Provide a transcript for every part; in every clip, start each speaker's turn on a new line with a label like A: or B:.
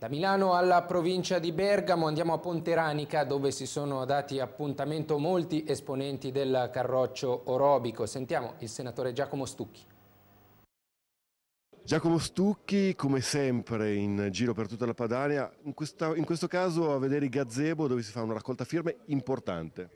A: Da Milano alla provincia di Bergamo andiamo a Ponteranica dove si sono dati appuntamento molti esponenti del carroccio orobico. Sentiamo il senatore Giacomo Stucchi.
B: Giacomo Stucchi, come sempre in giro per tutta la Padania, in, questa, in questo caso a vedere i gazebo dove si fa una raccolta firme importante.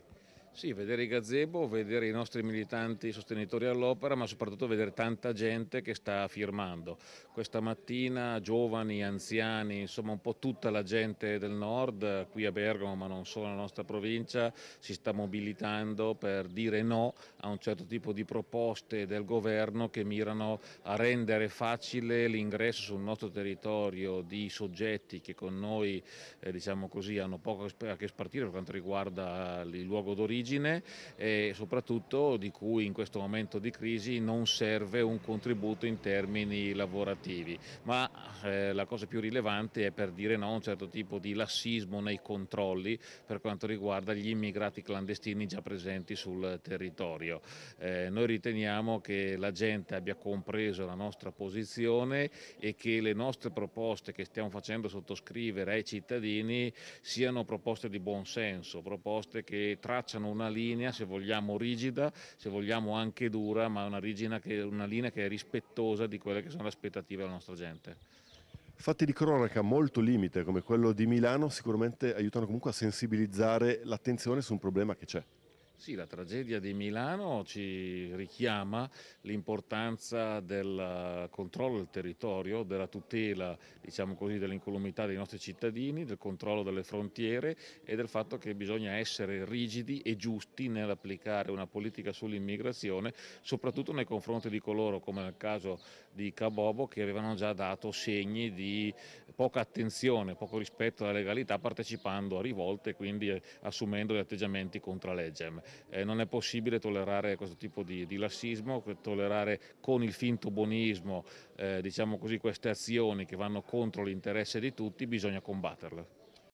A: Sì, vedere i gazebo, vedere i nostri militanti sostenitori all'opera, ma soprattutto vedere tanta gente che sta firmando. Questa mattina giovani, anziani, insomma un po' tutta la gente del nord, qui a Bergamo, ma non solo nella nostra provincia, si sta mobilitando per dire no a un certo tipo di proposte del governo che mirano a rendere facile l'ingresso sul nostro territorio di soggetti che con noi, eh, diciamo così, hanno poco a che spartire per quanto riguarda il luogo d'origine origine e soprattutto di cui in questo momento di crisi non serve un contributo in termini lavorativi. Ma eh, la cosa più rilevante è per dire no a un certo tipo di lassismo nei controlli per quanto riguarda gli immigrati clandestini già presenti sul territorio. Eh, noi riteniamo che la gente abbia compreso la nostra posizione e che le nostre proposte che stiamo facendo sottoscrivere ai cittadini siano proposte di buon senso, proposte che tracciano un una linea, se vogliamo rigida, se vogliamo anche dura, ma una, che, una linea che è rispettosa di quelle che sono le aspettative della nostra gente.
B: Fatti di cronaca molto limite come quello di Milano sicuramente aiutano comunque a sensibilizzare l'attenzione su un problema che c'è.
A: Sì, la tragedia di Milano ci richiama l'importanza del eh, controllo del territorio, della tutela diciamo dell'incolumità dei nostri cittadini, del controllo delle frontiere e del fatto che bisogna essere rigidi e giusti nell'applicare una politica sull'immigrazione, soprattutto nei confronti di coloro, come nel caso di Cabobo, che avevano già dato segni di poca attenzione, poco rispetto alla legalità partecipando a rivolte e quindi eh, assumendo gli atteggiamenti contra legge eh, non è possibile tollerare questo tipo di, di lassismo, tollerare con il finto buonismo eh, diciamo così, queste azioni che vanno contro l'interesse di tutti, bisogna combatterle.